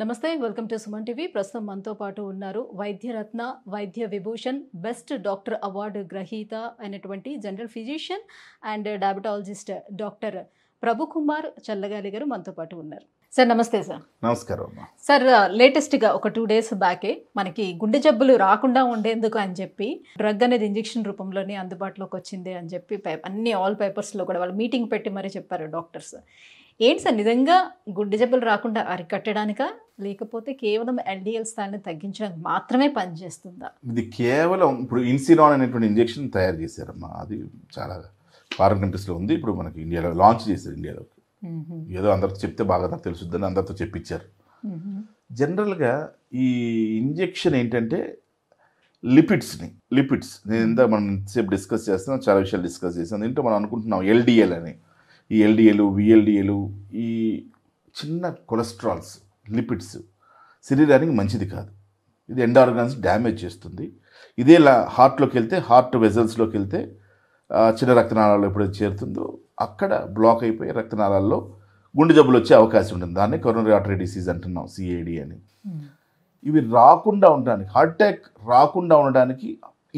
నమస్తే welcome to Suman TV ప్రస్తుతం మనతో పాటు ఉన్నారు వైద్యరత్న వైద్య విభూషణ్ బెస్ట్ డాక్టర్ అవార్డు గ్రహీత అయినటువంటి general physician and diabetologist doctor Prabhukumar Challagali గారు మనతో పాటు ఉన్నారు సార్ నమస్తే సార్ నమస్కారం సార్ లేటెస్ట్గా ఒక టూ డేస్ బ్యాకే మనకి గుండె జబ్బులు రాకుండా ఉండేందుకు అని చెప్పి డ్రగ్ అనేది ఇంజెక్షన్ రూపంలోనే అందుబాటులోకి వచ్చింది అని చెప్పి అన్ని ఆల్ పేపర్స్లో కూడా వాళ్ళు మీటింగ్ పెట్టి మరీ చెప్పారు డాక్టర్స్ ఏంటి సార్ నిజంగా గుడ్డి జబ్బులు రాకుండా అరికట్టడానిక లేకపోతే కేవలం ఎల్డిఎల్ స్థాయిని తగ్గించడానికి మాత్రమే పనిచేస్తుందా ఇది కేవలం ఇప్పుడు ఇన్సిలాన్ అనేటువంటి ఇంజెక్షన్ తయారు చేశారమ్మా అది చాలా ఫారెన్ కంట్రీస్లో ఉంది ఇప్పుడు మనకి ఇండియాలో లాంచ్ చేశారు ఇండియాలో ఏదో అందరితో చెప్తే బాగా తెలుసుద్దని అందరితో చెప్పించారు జనరల్గా ఈ ఇంజెక్షన్ ఏంటంటే లిపిడ్స్ని లిపిడ్స్ నేను ఇందా మనం సేపు డిస్కస్ చేస్తున్నాం చాలా విషయాలు డిస్కస్ చేస్తాం దీంట్లో మనం అనుకుంటున్నాం ఎల్డిఎల్ అని ఈ ఎల్డిఏలు విఎల్డిఏలు ఈ చిన్న కొలెస్ట్రాల్స్ లిపిడ్స్ శరీరానికి మంచిది కాదు ఇది ఎండ్ ఆర్గాన్స్ డ్యామేజ్ చేస్తుంది ఇదే హార్ట్లోకి వెళ్తే హార్ట్ వెజల్స్లోకి వెళ్తే చిన్న రక్తనాళాలు ఎప్పుడైతే చేరుతుందో అక్కడ బ్లాక్ అయిపోయి రక్తనాళాల్లో గుండె జబ్బులు వచ్చే అవకాశం ఉంటుంది దాన్ని కరోనరీ ఆర్టరీ డిసీజ్ అంటున్నాం సిఏడి అని ఇవి రాకుండా ఉండడానికి హార్ట్ అటాక్ రాకుండా ఉండడానికి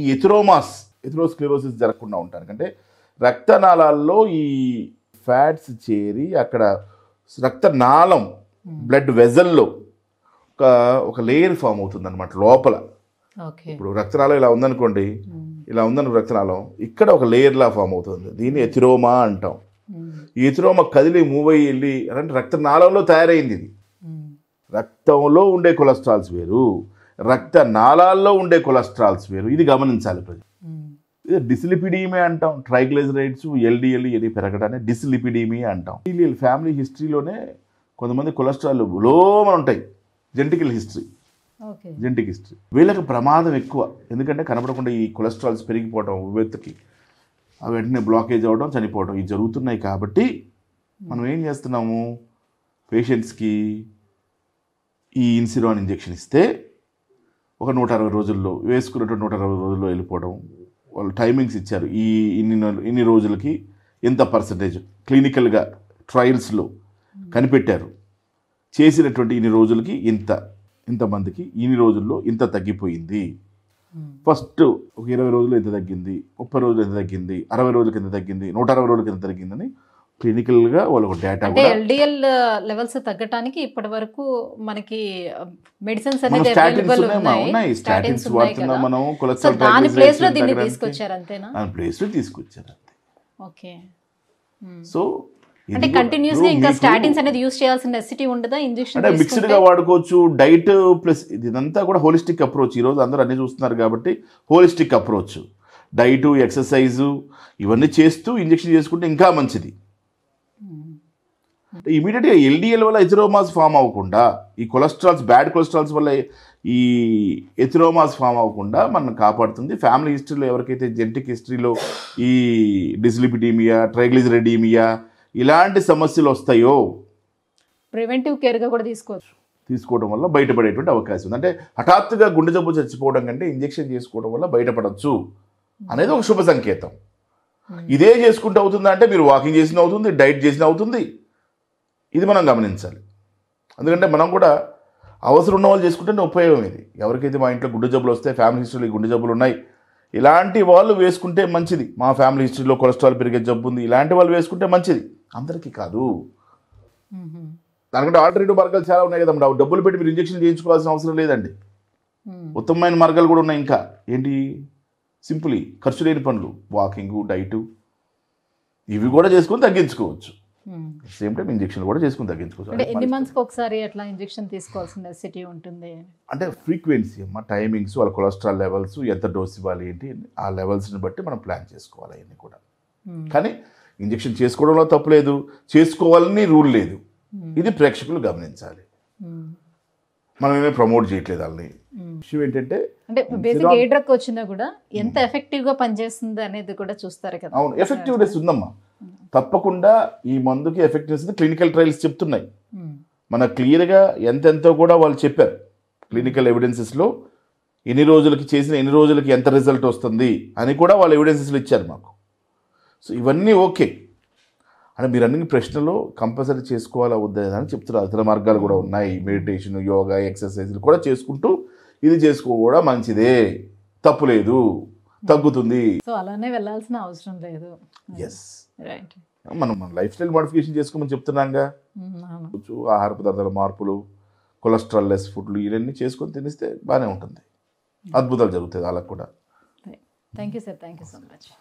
ఈ ఎథిరోమాస్ ఎథిరోస్క్లిరోసిస్ జరగకుండా ఉండడానికి అంటే రక్తనాళాల్లో ఈ ఫ్యాట్స్ చేరి అక్కడ రక్త నాళం బ్లడ్ వెజల్లో ఒక ఒక లేయర్ ఫామ్ అవుతుంది అనమాట లోపల ఇప్పుడు రక్తనాళం ఇలా ఉందనుకోండి ఇలా ఉందను రక్తనాళం ఇక్కడ ఒక లేయర్లా ఫామ్ అవుతుంది దీన్ని ఎథిరోమా అంటాం ఈ ఎథిరోమా కదిలి మూవ్ అయ్యి వెళ్ళి అంటే రక్తనాళంలో తయారైంది ఇది రక్తంలో ఉండే కొలెస్ట్రాల్స్ వేరు రక్త నాళాల్లో ఉండే కొలెస్ట్రాల్స్ వేరు ఇది గమనించాలి ప్రజలు డిస్లిపిడీమియా అంటాం ట్రైగ్లైజరైడ్స్ ఎల్డిఎల్ ఇది పెరగడాన్ని డిస్లిపిడీమియా అంటాం ఎల్డిఎల్ ఫ్యామిలీ హిస్టరీలోనే కొంతమంది కొలెస్ట్రాల్ లోన ఉంటాయి జెనటికల్ హిస్టరీ జెంటిక్ హిస్టరీ వీళ్ళకి ప్రమాదం ఎక్కువ ఎందుకంటే కనపడకుండా ఈ కొలెస్ట్రాల్స్ పెరిగిపోవడం ఉవ్వెత్తుకి అవి వెంటనే బ్లాకేజ్ అవ్వడం చనిపోవడం ఇవి జరుగుతున్నాయి కాబట్టి మనం ఏం చేస్తున్నాము పేషెంట్స్కి ఈ ఇన్సిరాన్ ఇంజెక్షన్ ఇస్తే ఒక నూట అరవై రోజుల్లో వేసుకున్నటువంటి నూట అరవై రోజుల్లో వెళ్ళిపోవడం వాళ్ళు టైమింగ్స్ ఇచ్చారు ఈ ఇన్ని ఇన్ని రోజులకి ఇంత పర్సంటేజ్ క్లినికల్గా ట్రయల్స్లో కనిపెట్టారు చేసినటువంటి ఇన్ని రోజులకి ఇంత ఇంతమందికి ఇన్ని రోజుల్లో ఇంత తగ్గిపోయింది ఫస్ట్ ఒక ఇరవై రోజులు ఎంత తగ్గింది ముప్పై రోజులు ఎంత తగ్గింది అరవై రోజులకి ఎంత తగ్గింది నూట అరవై రోజులకి ఎంత తగ్గిందని క్లినికల్గా వాళ్ళకు డేటా ఎల్డిఎల్ లెవెల్స్ తగ్గటానికి ఇప్పటి వరకు మనకి మెడిసిన్స్ ఉన్నాయి స్టాటిన్స్ వాడుతున్నాం మనం కొలెస్ట్రాల్ దాని ప్లేస్లో దీన్ని తీసుకొచ్చారు అంతేనా దాని ప్లేస్లో తీసుకొచ్చారు అంతే ఓకే సో hmm. అంటే కంటిన్యూస్ గా ఇంకా స్టాటిన్స్ అనేది యూస్ చేయాల్సిన నెసిటీ ఉండదా ఇంజెక్షన్ అంటే మిక్స్డ్ గా వాడుకోవచ్చు డైట్ ప్లస్ ఇదంతా కూడా హోలిస్టిక్ అప్రోచ్ ఈ రోజు అందరూ అన్ని చూస్తున్నారు కాబట్టి హోలిస్టిక్ అప్రోచ్ డైట్ ఎక్సర్సైజ్ ఇవన్నీ చేస్తూ ఇంజెక్షన్ చేసుకుంటే ఇంకా మంచిది ఇమీడియట్గా ఎల్డిఎల్ వల్ల ఎథిరోమాస్ ఫామ్ అవ్వకుండా ఈ కొలెస్ట్రాల్స్ బ్యాడ్ కొలెస్ట్రాల్స్ వల్ల ఈ ఎథిరోమాస్ ఫామ్ అవ్వకుండా మనం కాపాడుతుంది ఫ్యామిలీ హిస్టరీలో ఎవరికైతే జెంటిక్ హిస్టరీలో ఈ డిస్లిపిడీమియా ట్రైగ్లిజరెడీమియా ఇలాంటి సమస్యలు వస్తాయో ప్రివెంటివ్ కేర్గా కూడా తీసుకోవచ్చు తీసుకోవడం వల్ల బయటపడేటువంటి అవకాశం ఉంది అంటే హఠాత్తుగా గుండె జబ్బు చచ్చిపోవడం కంటే ఇంజెక్షన్ చేసుకోవడం వల్ల బయటపడవచ్చు అనేది ఒక శుభ సంకేతం hmm. ఇదే చేసుకుంటూ అవుతుందంటే మీరు వాకింగ్ చేసింది అవుతుంది డైట్ చేసింది అవుతుంది ఇది మనం గమనించాలి ఎందుకంటే మనం కూడా అవసరం ఉన్న వాళ్ళు చేసుకుంటే ఉపయోగం ఇది ఎవరికైతే మా ఇంట్లో గుండె జబ్బులు వస్తే ఫ్యామిలీ హిస్టరీలో గుండె జబ్బులు ఉన్నాయి ఇలాంటి వాళ్ళు వేసుకుంటే మంచిది మా ఫ్యామిలీ హిస్టరీలో కొలెస్ట్రాల్ పెరిగే జబ్బు ఉంది ఇలాంటి వాళ్ళు వేసుకుంటే మంచిది అందరికీ కాదు దానికంటే ఆల్టర్నేటివ్ మార్గాలు చాలా ఉన్నాయి కదమ్మా డబ్బులు పెట్టి మీరు ఇంజక్షన్ చేయించుకోవాల్సిన అవసరం లేదండి ఉత్తమమైన మార్గాలు కూడా ఉన్నాయి ఇంకా ఏంటి సింపుల్ ఖర్చు లేని పనులు వాకింగు డైటు ఇవి కూడా చేసుకొని తగ్గించుకోవచ్చు Hmm. సేమ్ టైం ఇంజెక్షన్ కూడా చేసుకుని తగ్గించుకోవచ్చు ఎన్ని ఒకసారి తీసుకోవాల్సిన ఉంటుంది అంటే ఫ్రీక్వెన్సీ అమ్మ టైమింగ్స్ వాళ్ళ కొలెస్ట్రాల్ లెవెల్స్ ఎంత డోస్ ఇవ్వాలి ఏంటి ఆ లెవెల్స్ని బట్టి మనం ప్లాన్ చేసుకోవాలి అవన్నీ కూడా hmm. కానీ ఇంజెక్షన్ చేసుకోవడంలో తప్పు లేదు చేసుకోవాలని రూల్ లేదు hmm. ఇది ప్రేక్షకులు గమనించాలి మనం ఏమీ ప్రమోట్ చేయట్లేదు వాళ్ళని ఏంటంటే అంటే బేసిక్ ఏ డ్రగ్ వచ్చినా కూడా ఎంత ఎఫెక్టివ్గా పనిచేస్తుంది అనేది కూడా చూస్తారు కదా అవును ఎఫెక్టివ్నెస్ ఉందమ్మా తప్పకుండా ఈ మందుకి ఎఫెక్టివ్నెస్ క్లినికల్ ట్రయల్స్ చెప్తున్నాయి hmm. మన క్లియర్గా ఎంతెంతో కూడా వాళ్ళు చెప్పారు క్లినికల్ ఎవిడెన్సెస్లో ఎన్ని రోజులకి చేసిన ఎన్ని రోజులకి ఎంత రిజల్ట్ వస్తుంది అని కూడా వాళ్ళు ఎవిడెన్సెస్లు ఇచ్చారు మాకు సో ఇవన్నీ ఓకే అని మీరు అన్ని ప్రశ్నలు కంపల్సరీ చేసుకోవాలా వద్దా అని చెప్తున్నారు ఇతర మార్గాలు కూడా ఉన్నాయి మెడిటేషన్ యోగా ఎక్సర్సైజ్లు కూడా చేసుకుంటూ ఇది చేసుకోవడం మంచిదే తప్పులేదు తగ్గుతుంది సో అలానే వెళ్ళాల్సిన అవసరం లేదు ఎస్ మనం మన లైఫ్ స్టైల్ మోడిఫికేషన్ చేసుకోమని చెప్తున్నాగా ఆహార పదార్థాల మార్పులు కొలెస్ట్రాల్ లెస్ ఫుడ్లు ఇవన్నీ చేసుకొని తినిస్తే బాగానే ఉంటుంది అద్భుతాలు జరుగుతాయి వాళ్ళకు కూడా thank you sir thank you so much